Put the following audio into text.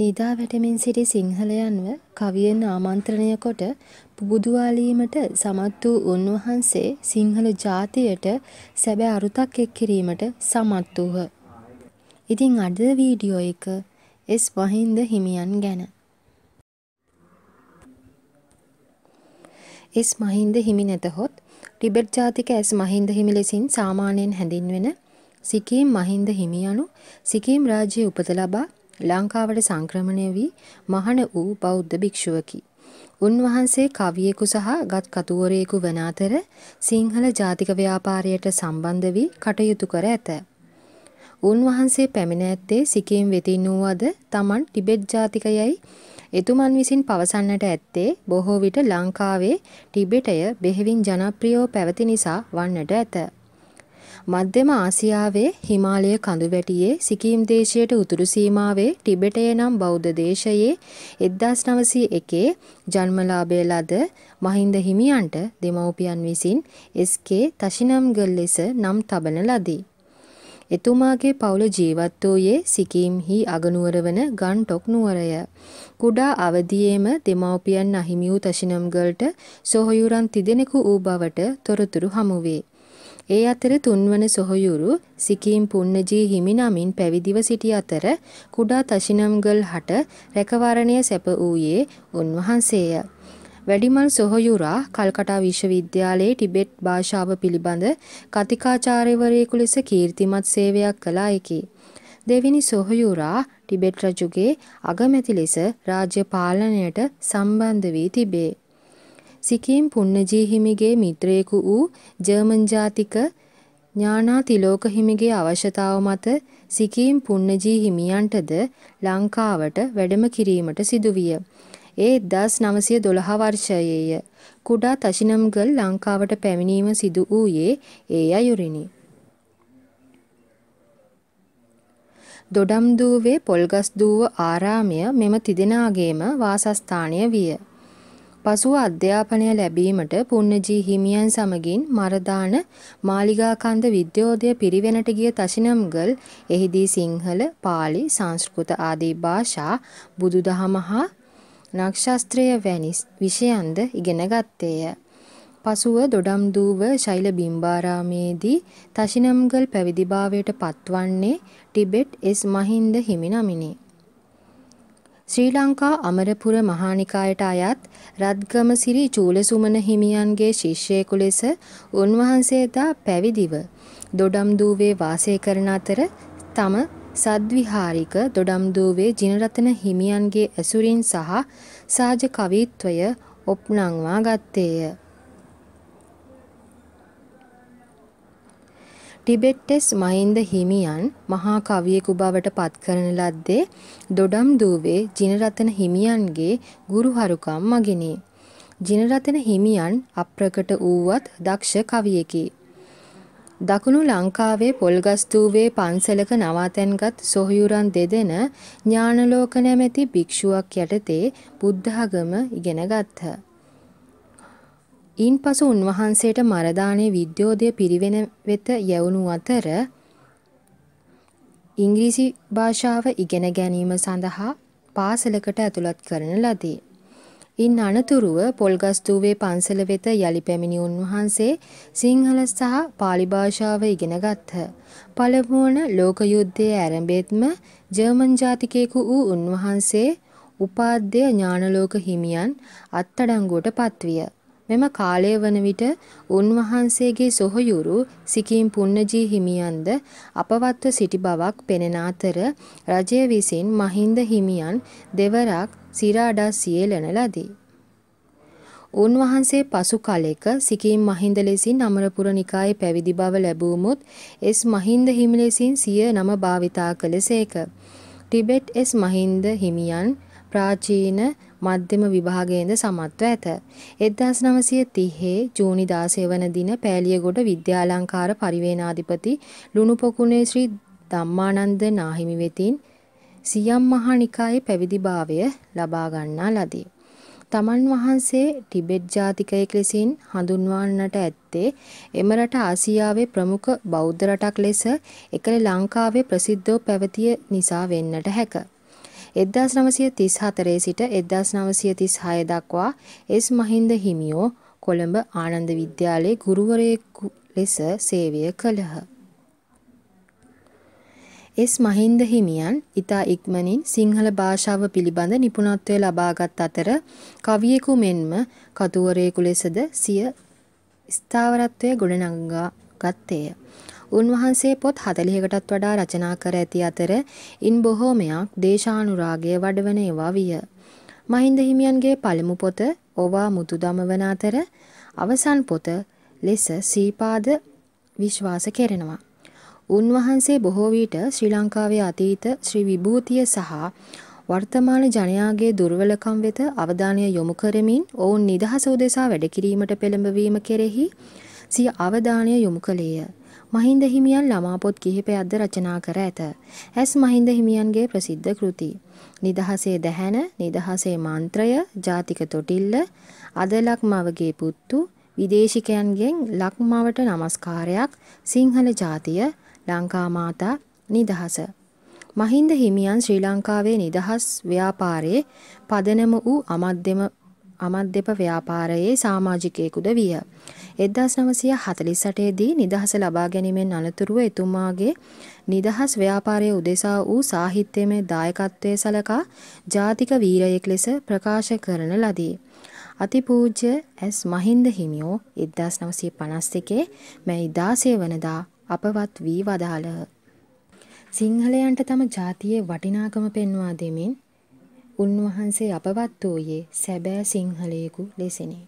නිදා වැටමින් සිටි සිංහලයන්ව කවියෙන් ආමන්ත්‍රණය කොට පුබුදුවාලීමට සමත් වූ උන්වහන්සේ සිංහල ජාතියට සැබෑ අරුතක් එක් කිරීමට සමත් වූහ. ඉතින් අද වීඩියෝ එක එස් වහින්ද හිමියන් ගැන. එස් මහින්ද හිමි නැතහොත් ටිබෙට් ජාතික ඇස් මහින්ද හිමි ලෙසින් සාමාන්‍යයෙන් හැඳින්වෙන සිකීම් මහින්ද හිමි යනු සිකීම් රාජ්‍යයේ උපත ලබා ලංකාවට සංක්‍රමණය වී මහණ වූ බෞද්ධ භික්ෂුවකි. උන්වහන්සේ කවියෙකු සහ ගත් කතුවරයෙකු වන අතර සිංහල ජාතික ව්‍යාපාරයට සම්බන්ධ වී කටයුතු කර ඇත. උන්වහන්සේ පැමිණ ඇත්තේ සිකීම් වෙතින් වූවද තමන් ටිබෙට් ජාතිකයයි එතුමන් විසින් පවසන්නට ඇත්තේ බොහෝ විට ලංකාවේ ටිබෙටය බෙහෙවින් ජනප්‍රියෝ පැවති නිසා වන්නට ඇත. මධ්‍යම ආසියාවේ හිමාලය කඳුවැටියේ සිකීම් දේශයට උතුරු සීමාවේ ටිබෙටය නම් බෞද්ධ දේශයේ 1901 ජන්මලාභය ලද මහින්ද හිමියන්ට දෙමව්පියන් විසින් SK තෂිනම්ගල් ලෙස නම් තබන ලදී. එතුමාගේ පවුල ජීවත් වූයේ සිකීම්හි අගනුවර වන ගන්ටොක් නුවරය. කුඩා අවදියේම දෙමව්පියන් අහිමි වූ තෂිනම්ගල්ට සොහොයුරන් තිදෙනෙකු වූ බවට තොරතුරු හමුවේ. ඒ අතර තුන්වන සොහොයුරු සිකීම් පුන්නජී හිමි නමින් පැවිදිව සිටි අතර කුඩා තෂිනම්ගල් හට රැකවරණය සැප වූයේ උන්වහන්සේය. වැඩිමල් සොහොයුරා කල්කටා විශ්වවිද්‍යාලයේ ටිබෙට් භාෂාව පිළිබඳ කතිකාචාර්යවරයෙකු ලෙස කීර්තිමත් සේවයක් කළායකි. දෙවිනි සොහොයුරා ටිබෙට් රජුගේ අගමැති ලෙස රාජ්‍ය පාලනයට සම්බන්ධ වී තිබේ. සිකීම් පුන්නජී හිමිගේ මිත්‍රයෙකු වූ ජර්මන් ජාතික ඥානා තිලෝක හිමිගේ අවශ්‍යතාව මත සිකීම් පුන්නජී හිමියන්ටද ලංකාවට වැඩම කිරීමට සිදුවිය. ඒ 1912 වර්ෂයේය. කුඩා තෂිනම්ගල් ලංකාවට පැමිණීම සිදු වූයේ ඒ අයුරිනි. දොඩම්දුවේ පොල්ගස්දුව ආරාමය මෙම තිදෙනාගේම වාසස්ථානය විය. පසුව අධ්‍යාපනය ලැබීමට පුන්නජී හිමියන් සමගින් මරදාන මාලිගාකන්ද විද්‍යෝදය පිරිවෙනට ගිය තශිනම්ගල් එහිදී සිංහල පාලි සංස්කෘත ආදී භාෂා බුදුදහම හා නක්ෂස්ත්‍රය වැනි විෂයන්ද ඉගෙන ගත්තේය. පසුව දොඩම්දූව ශෛල බිම්බාරාමේදී තශිනම්ගල් පැවිදිභාවයට පත්වන්නේ ටිබෙට් එස් මහින්ද හිමි නමිනි. ශ්‍රී ලංකා අමරපුර මහානිකායට අයත් රත්ගමසිරි චූලසුමන හිමියන්ගේ ශිෂ්‍යයෙකු ලෙස උන්වහන්සේදා පැවිදිව දොඩම්දුවේ වාසය කරන අතර තම සද්විහාරික දොඩම්දුවේ ජිනරතන හිමියන්ගේ ඇසුරින් සහ සාජ කවිත්වය ඔප්නංවා ගත්තේය. ටිබෙට්ටෙස් මහින්ද හිමියන් මහා කවියෙකු බවට පත්කරන ලද්දේ දොඩම් දූවේ ජිනරතන හිමියන්ගේ ගුරුහරුකම් මගිනි. ජිනරතන හිමියන් අප්‍රකට වූවත් දක්ෂ කවියකි. දකුණු ලංකාවේ පොල්ගස්තූවේ පන්සලක නවාතැන්ගත් සොහයුරන් දෙදෙන ඥානලෝක නැමැති භික්ෂුවක් යටතේ බුද්ධඝම ඉගෙන ගත්හ. ඉන්පසු උන්වහන්සේට මරදානේ විද්‍යෝදය පිරිවෙන වෙත යැවුණු අතර ඉංග්‍රීසි භාෂාව ඉගෙන ගැනීම සඳහා පාසලකට ඇතුළත් කරන ලදී. ඉන් අනතුරුව පොල්ගස්තුවේ පන්සල වෙත යළි පැමිණි උන්වහන්සේ සිංහල සහ පාලි භාෂාව ඉගෙන ගත්හ. පළමුවන ලෝක යුද්ධයේ ඇරඹෙත්ම ජර්මන් ජාතිකයෙකු වූ උන්වහන්සේ උපාධ්‍ය ඥානලෝක හිමියන් අත්අඩංගුවට පත්විය. මෙම කාලය වන විට උන්වහන්සේගේ සොහයුරු සිකීම් පුන්නජී හිමියන්ද අපවත්ව සිටි බවක් පෙනෙන අතර රජය විසින් මහින්ද හිමියන් දෙවරක් සිරාඩා සියලන ලදී. උන්වහන්සේ පසු කලෙක සිකීම් මහින්ද ලෙසින් අමරපුර නිකායේ පැවිදි බව ලැබූමුත් එස් මහින්ද හිමි ලෙසින් සිය නම භාවිතා කළසේක. ටිබෙට් එස් මහින්ද හිමියන් ප්‍රාචීන මධ්‍යම විභාගයෙන්ද සමත්ව ඇත. 1930 ජූනි 16 වන දින පෑලියගොඩ විද්‍යාලංකාර පරිවේනාධිපති ලුණුපොකුණේ ශ්‍රී ධම්මානන්ද නාහිමි වෙතින් සියම් මහා නිකායේ පැවිදිභාවය ලබා ගන්නා ලදී. තමන් වහන්සේ ටිබෙට් ජාතිකයෙක් ලෙසින් හඳුන්වන්නට ඇත්තේ එම රට ආසියාවේ ප්‍රමුඛ බෞද්ධ රටක් ලෙස එකල ලංකාවේ ප්‍රසිද්ධව පැවතිය නිසා වෙන්නට හැකිය. 1934 සිට 1936 දක්වා එස් මහින්ද හිමියෝ කොළඹ ආනන්ද විද්‍යාලයේ ගුරුවරයෙකු ලෙස සේවය කළහ. එස් මහින්ද හිමියන් ඉතා ඉක්මනින් සිංහල භාෂාව පිළිබඳ නිපුණත්වය ලබාගත් අතර කවියෙකු මෙන්ම කතුවරයෙකු ලෙසද සිය ස්ථාවරත්වය ගොඩනංගා ගත්තේය. උන්වහන්සේ පොත් 40කටත් වඩා රචනා කර ඇති අතර ඉන් බොහෝමයක් දේශානුරාගය වඩවන ඒවා විය. මහින්ද හිමියන්ගේ පළමු පොත ඕවා මුතු දමවන අතර අවසන් පොත ලෙස සීපාද විශ්වාස කෙරෙනවා. උන්වහන්සේ බොහෝ විට ශ්‍රී ලංකාවේ අතීත ශ්‍රී විභූතිය සහ වර්තමාන ජනයාගේ දුර්වලකම් වෙත අවධානය යොමු කරමින් ඔවුන් නිදහස උදෙසා වැඩ කිරීමට පෙළඹවීම කෙරෙහි සිය අවධානය යොමු කළේය. මහින්ද හිමියන් ළමා පොත් කිහිපයක්ද රචනා කර ඇත. ඇස් මහින්ද හිමියන්ගේ ප්‍රසිද්ධ කෘති. නිදහසේ දැහැන, නිදහසේ මන්ත්‍රය, ජාතික තොටිල්ල, අදලක් මවගේ පුත්තු, විදේශිකයන්ගෙන් ලක්මවට নমස්කාරයක්, සිංහල ජාතිය, ලංකා මාතා, නිදහස. මහින්ද හිමියන් ශ්‍රී ලංකාවේ නිදහස් ව්‍යාපාරයේ පදනම වූ අමද්දෙම අමද්දෙප ව්‍යාපාරයේ සමාජිකයෙකුද විය. 1948 දී නිදහස ලබා ගැනීමෙන් අනතුරුව එතුමාගේ නිදහස් ව්‍යාපාරයේ උදෙසා වූ සාහිත්‍යමය දායකත්වයේ සලකා ජාතික වීරයෙක් ලෙස ප්‍රකාශ කරන ලදී. අතිපූජ්‍ය ඇස් මහින්ද හිමියෝ 1951 මැයි 16 වනදා අපවත් වී වදාළහ. සිංහලයන්ට තම ජාතියේ වටිනාකම පෙන්වා දෙමින් උන්වහන්සේ අපවත් වූයේ සැබෑ සිංහලයෙකු ලෙසිනි.